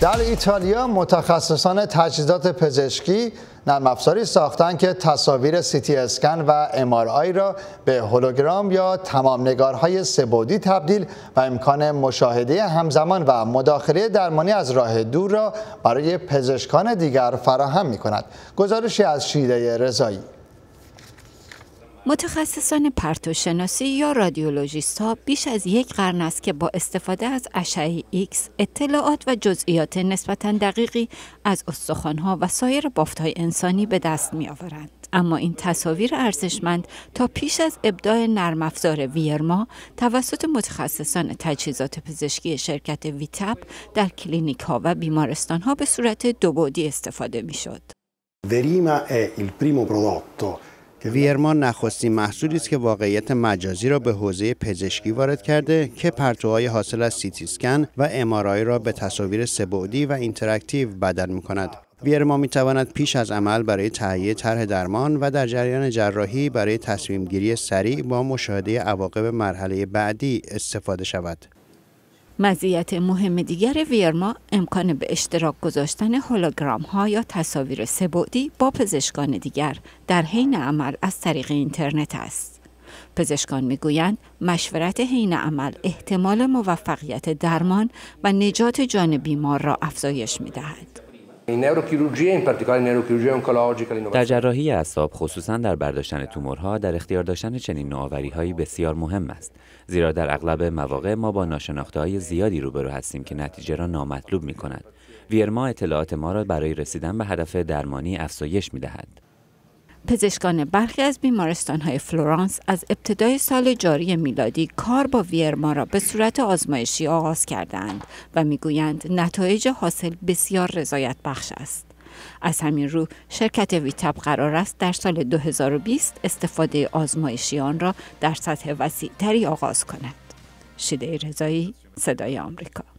در ایتالیا متخصصان تجهیزات پزشکی نرم افزاری ساختن که تصاویر تی اسکن و آی را به هولوگرام یا تمام نگارهای سبودی تبدیل و امکان مشاهده همزمان و مداخله درمانی از راه دور را برای پزشکان دیگر فراهم می کند. گزارشی از شیده رضایی متخصصان پرتوشناسی یا رادیولوژیست ها بیش از یک قرن است که با استفاده از اشعه ایکس اطلاعات و جزئیات نسبتا دقیقی از ها و سایر های انسانی به دست می آورند. اما این تصاویر ارزشمند تا پیش از ابداع نرم افزار ویرما توسط متخصصان تجهیزات پزشکی شرکت ویتاپ در کلینیک ها و بیمارستان ها به صورت دوبعدی استفاده می شد. Verima è il primo prodotto ویرمان نخستین محصولی است که واقعیت مجازی را به حوزه پزشکی وارد کرده که پرتوهای حاصل از سیتی و امارایی را به تصاویر سبعدی و اینتراکتیو بدل می کند. ویرما می تواند پیش از عمل برای تهیه طرح درمان و در جریان جراحی برای تصمیم گیری سریع با مشاهده عواقب مرحله بعدی استفاده شود. مزیت مهم دیگر ویرما امکان به اشتراک گذاشتن هولوگرام ها یا تصاویر سبعدی با پزشکان دیگر در حین عمل از طریق اینترنت است. پزشکان میگویند مشورت حین عمل احتمال موفقیت درمان و نجات جان بیمار را افزایش دهد. در جراحی اعصاب خصوصا در برداشتن تومورها در اختیار داشتن چنین نوآوری هایی بسیار مهم است زیرا در اغلب مواقع ما با ناشناخته های زیادی روبرو هستیم که نتیجه را نامطلوب می کند ویرما اطلاعات ما را برای رسیدن به هدف درمانی افزایش می دهد پزشکان برخی از بیمارستان های فلورانس از ابتدای سال جاری میلادی کار با ویرما را به صورت آزمایشی آغاز کردند و میگویند نتایج حاصل بسیار رضایت بخش است. از همین رو شرکت ویتاب قرار است در سال 2020 استفاده آن را در سطح وسیعتری آغاز کند. شیده رضایی صدای آمریکا